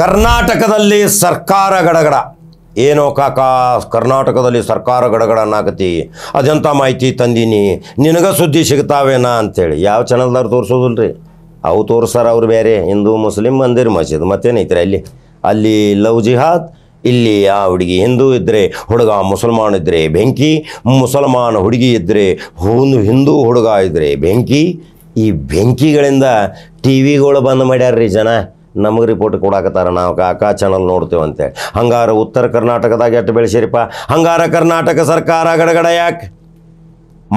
ಕರ್ನಾಟಕದಲ್ಲಿ ಸರ್ಕಾರ ಗಡಗಡ ಏನೋ ಕಾಕ ಕರ್ನಾಟಕದಲ್ಲಿ ಸರ್ಕಾರ ಗಡಗಡ ಅನ್ನಾಕತಿ ಅದೆಂಥ ಮಾಹಿತಿ ತಂದೀನಿ ನಿನಗೆ ಸುದ್ದಿ ಸಿಗ್ತಾವೇನಾ ಅಂಥೇಳಿ ಯಾವ ಚಾನಲ್ದಾರು ತೋರಿಸೋದಿಲ್ಲ ರೀ ಅವು ತೋರಿಸ್ತಾರ ಅವ್ರು ಬೇರೆ ಹಿಂದೂ ಮುಸ್ಲಿಂ ಮಂದಿರ್ ಮಸೀದ್ ಮತ್ತೇನೈತ್ರಿ ಅಲ್ಲಿ ಅಲ್ಲಿ ಲವ್ ಜಿಹಾದ್ ಇಲ್ಲಿ ಆ ಹುಡುಗಿ ಹಿಂದೂ ಇದ್ದರೆ ಹುಡುಗ ಮುಸಲ್ಮಾನ್ ಇದ್ದರೆ ಬೆಂಕಿ ಮುಸಲ್ಮಾನ್ ಹುಡುಗಿ ಇದ್ದರೆ ಹೂನು ಹಿಂದೂ ಹುಡುಗ ಇದ್ದರೆ ಬೆಂಕಿ ಈ ಬೆಂಕಿಗಳಿಂದ ಟಿ ವಿಗಳು ಬಂದ್ ಮಾಡ್ಯಾರ್ರಿ ಜನ ನಮಗೆ ರಿಪೋರ್ಟ್ ಕೊಡಾಕತ್ತಾರ ನಾವು ಕಾಕಾ ಚಾನಲ್ ಅಂತೇಳಿ ಹಂಗಾರ ಉತ್ತರ ಕರ್ನಾಟಕದಾಗ ಎಷ್ಟು ಬೆಳೆಸಿರಿಪ್ಪ ಹಂಗಾರ ಕರ್ನಾಟಕ ಸರ್ಕಾರ ಗಡಗಡ ಯಾಕೆ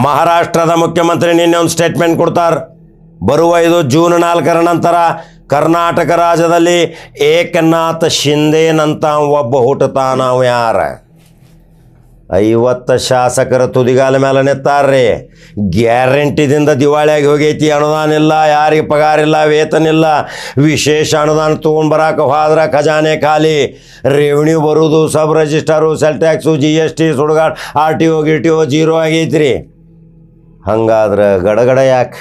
ಮಹಾರಾಷ್ಟ್ರದ ಮುಖ್ಯಮಂತ್ರಿ ನಿನ್ನೆ ಒಂದು ಸ್ಟೇಟ್ಮೆಂಟ್ ಕೊಡ್ತಾರೆ ಬರುವ ಇದು ಜೂನ್ ನಾಲ್ಕರ ನಂತರ ಕರ್ನಾಟಕ ರಾಜ್ಯದಲ್ಲಿ ಏಕನಾಥ್ ಶಿಂದೇನಂತ ಒಬ್ಬ ನಾವು ಯಾರ ಐವತ್ತು ಶಾಸಕರ ತುದಿಗಾಲ ಮೇಲೆ ರೀ ಗ್ಯಾರಂಟಿದಿಂದ ದಿವಾಳಿಯಾಗಿ ಹೋಗೈತಿ ಅನುದಾನ ಇಲ್ಲ ಯಾರಿಗೆ ಪಗಾರ ಇಲ್ಲ ವೇತನ ಇಲ್ಲ ವಿಶೇಷ ಅನುದಾನ ತೊಗೊಂಡ್ಬರಾಕ ಹೋದ್ರ ಖಜಾನೆ ಖಾಲಿ ರೆವಿನ್ಯೂ ಬರೋದು sub register sale tax G S T ಸುಡುಗಾಡ್ ಆರ್ ಟಿ ಓ ಗಿ ಟಿ ಓ ಜೀರೋ ಆಗೈತ್ರಿ ಹಂಗಾದ್ರೆ ಗಡಗಡ ಯಾಕೆ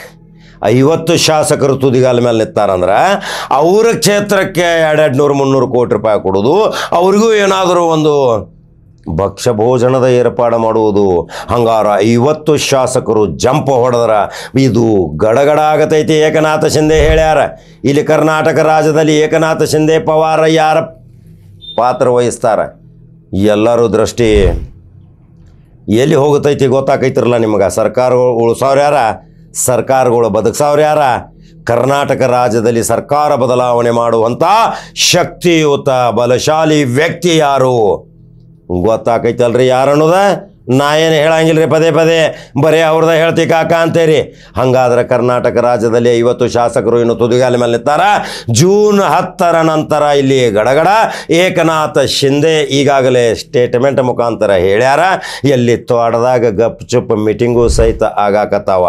ಐವತ್ತು ಶಾಸಕರು ತುದಿಗಾಲ ಮೇಲೆ ನಿತ್ತಾರಂದ್ರೆ ಅವ್ರ ಕ್ಷೇತ್ರಕ್ಕೆ ಎರಡೆರಡು ನೂರು ಮುನ್ನೂರು ಕೋಟಿ ರೂಪಾಯಿ ಕೊಡೋದು ಅವ್ರಿಗೂ ಏನಾದರೂ ಒಂದು ಭೋಜನದ ಏರ್ಪಾಡು ಮಾಡುವುದು ಹಂಗಾರ ಐವತ್ತು ಶಾಸಕರು ಜಂಪ್ ಹೊಡೆದ್ರ ಇದು ಗಡಗಡ ಆಗತೈತಿ ಏಕನಾಥ ಶಿಂದೆ ಹೇಳ್ಯಾರ ಇಲ್ಲಿ ಕರ್ನಾಟಕ ರಾಜ್ಯದಲ್ಲಿ ಏಕನಾಥ ಶಿಂದೆ ಪವಾರ ಯಾರ ಪಾತ್ರ ವಹಿಸ್ತಾರ ಎಲ್ಲರೂ ದೃಷ್ಟಿ ಎಲ್ಲಿ ಹೋಗುತ್ತೈತಿ ಗೊತ್ತಾಕೈತಿರಲ್ಲ ನಿಮಗೆ ಸರ್ಕಾರಗಳು ಉಳಿಸೋರು ಯಾರ ಸರ್ಕಾರಗಳು ಬದುಕ್ಸೋರು ಯಾರ ಕರ್ನಾಟಕ ರಾಜ್ಯದಲ್ಲಿ ಸರ್ಕಾರ ಬದಲಾವಣೆ ಮಾಡುವಂಥ ಶಕ್ತಿಯುತ ಬಲಶಾಲಿ ವ್ಯಕ್ತಿ ಯಾರು ಗೊತ್ತಾಕೈತಲ್ರಿ ಯಾರು ಅನ್ನೋದ ನಾ ಏನು ಹೇಳಂಗಿಲ್ಲ ಪದೇ ಪದೇ ಬರೀ ಅವ್ರದ ಹೇಳ್ತಿ ಕಾಕ ಅಂತೇರಿ ಹಂಗಾದ್ರೆ ಕರ್ನಾಟಕ ರಾಜ್ಯದಲ್ಲಿ ಐವತ್ತು ಶಾಸಕರು ಇನ್ನು ತುದಿಗಾಲಿ ಮೇಲೆ ನಿಂತಾರ ಜೂನ್ ಹತ್ತರ ನಂತರ ಇಲ್ಲಿ ಗಡಗಡ ಏಕನಾಥ ಶಿಂದೆ ಈಗಾಗಲೇ ಸ್ಟೇಟ್ಮೆಂಟ್ ಮುಖಾಂತರ ಹೇಳ್ಯಾರ ಎಲ್ಲಿ ತೋಡದಾಗ ಗಪ್ ಚುಪ್ ಮೀಟಿಂಗು ಸಹಿತ ಆಗಾಕತ್ತಾವ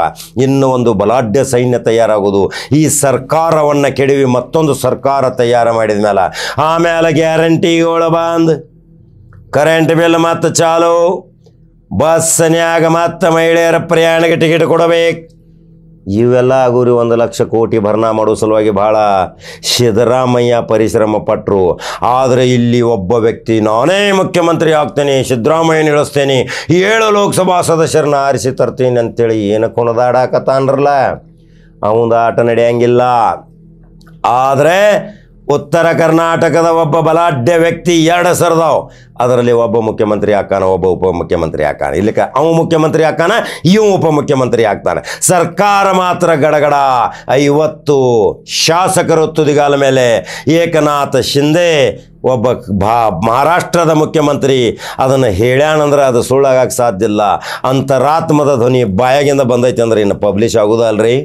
ಇನ್ನು ಒಂದು ಬಲಾಢ್ಯ ಸೈನ್ಯ ತಯಾರಾಗೋದು ಈ ಸರ್ಕಾರವನ್ನು ಕೆಡವಿ ಮತ್ತೊಂದು ಸರ್ಕಾರ ತಯಾರು ಮಾಡಿದ ಆಮೇಲೆ ಗ್ಯಾರಂಟಿ ಬಂದು ಕರೆಂಟ್ ಬಿಲ್ ಮತ್ತು ಚಾಲು ಬಸ್ನ್ಯಾಗ ಮತ್ತು ಮಹಿಳೆಯರ ಪ್ರಯಾಣಕ್ಕೆ ಟಿಕೆಟ್ ಕೊಡಬೇಕು ಇವೆಲ್ಲ ಆಗೋರಿ ಒಂದು ಲಕ್ಷ ಕೋಟಿ ಭರ್ನಾ ಮಾಡೋ ಸಲುವಾಗಿ ಭಾಳ ಸಿದ್ದರಾಮಯ್ಯ ಪರಿಶ್ರಮ ಪಟ್ಟರು ಆದರೆ ಇಲ್ಲಿ ಒಬ್ಬ ವ್ಯಕ್ತಿ ನಾನೇ ಮುಖ್ಯಮಂತ್ರಿ ಆಗ್ತೇನೆ ಸಿದ್ದರಾಮಯ್ಯ ಇಳಿಸ್ತೇನೆ ಏಳು ಲೋಕಸಭಾ ಸದಸ್ಯರನ್ನ ಆರಿಸಿ ತರ್ತೀನಿ ಅಂತೇಳಿ ಏನಕ್ಕೊಂದಾಡಾಕತ್ತಾನ್ರಲ್ಲ ಅವಂದು ಆಟ ನಡೆಯಂಗಿಲ್ಲ ಆದರೆ ಉತ್ತರ ಕರ್ನಾಟಕದ ಒಬ್ಬ ಬಲಾಢ್ಯ ವ್ಯಕ್ತಿ ಎರಡು ಸರ್ದಾವ್ ಅದರಲ್ಲಿ ಒಬ್ಬ ಮುಖ್ಯಮಂತ್ರಿ ಹಾಕಾನ ಒಬ್ಬ ಉಪಮುಖ್ಯಮಂತ್ರಿ ಹಾಕಾನ ಇಲ್ಲಿ ಅವ ಮುಖ್ಯಮಂತ್ರಿ ಹಾಕಾನ ಇವು ಉಪಮುಖ್ಯಮಂತ್ರಿ ಆಗ್ತಾನೆ ಸರ್ಕಾರ ಮಾತ್ರ ಗಡಗಡ ಐವತ್ತು ಶಾಸಕರು ತುದಿಗಾಲ ಮೇಲೆ ಏಕನಾಥ ಶಿಂದೆ ಒಬ್ಬ ಭಾ ಮಹಾರಾಷ್ಟ್ರದ ಮುಖ್ಯಮಂತ್ರಿ ಅದನ್ನು ಹೇಳ್ಯಾನಂದ್ರೆ ಅದು ಸುಳ್ಳಾಗಕ್ಕೆ ಸಾಧ್ಯ ಇಲ್ಲ ಅಂತರಾತ್ಮದ ಧ್ವನಿ ಬಾಯಾಗಿಂದ ಬಂದೈತೆ ಅಂದ್ರೆ ಇನ್ನು ಪಬ್ಲಿಷ್ ಆಗೋದಲ್ರಿ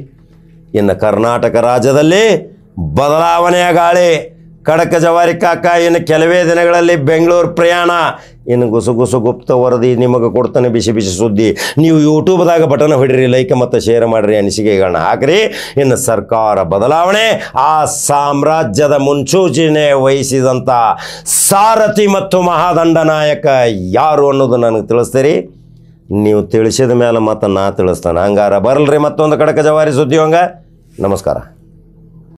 ಇನ್ನು ಕರ್ನಾಟಕ ರಾಜ್ಯದಲ್ಲಿ ಬದಲಾವಣೆಯ ಗಾಳಿ ಖಡಕ ಜವಾರಿ ಕಾಕ ಇನ್ನು ಕೆಲವೇ ದಿನಗಳಲ್ಲಿ ಬೆಂಗಳೂರು ಪ್ರಯಾಣ ಇನ್ನು ಗುಸು ಗುಸು ಗುಪ್ತ ವರದಿ ನಿಮಗೆ ಕೊಡ್ತಾನೆ ಬಿಸಿ ಬಿಸಿ ಸುದ್ದಿ ನೀವು ಯೂಟ್ಯೂಬ್ದಾಗ ಬಟನ್ ಹೊಡಿರಿ ಲೈಕ್ ಮತ್ತು ಶೇರ್ ಮಾಡಿರಿ ಅನಿಸಿಕೆಗಳನ್ನ ಹಾಕಿರಿ ಇನ್ನು ಸರ್ಕಾರ ಬದಲಾವಣೆ ಆ ಸಾಮ್ರಾಜ್ಯದ ಮುನ್ಸೂಚನೆ ವಹಿಸಿದಂಥ ಸಾರಥಿ ಮತ್ತು ಮಹಾದಂಡ ನಾಯಕ ಯಾರು ಅನ್ನೋದು ನನಗೆ ತಿಳಿಸ್ತೀರಿ ನೀವು ತಿಳಿಸಿದ ಮೇಲೆ ಮತ್ತು ನಾ ತಿಳಿಸ್ತಾನೆ ಹಂಗಾರ ಬರಲ್ರಿ ಮತ್ತೊಂದು ಕಡಕ ಜವಾರಿ ಸುದ್ದಿ ಹಂಗೆ ನಮಸ್ಕಾರ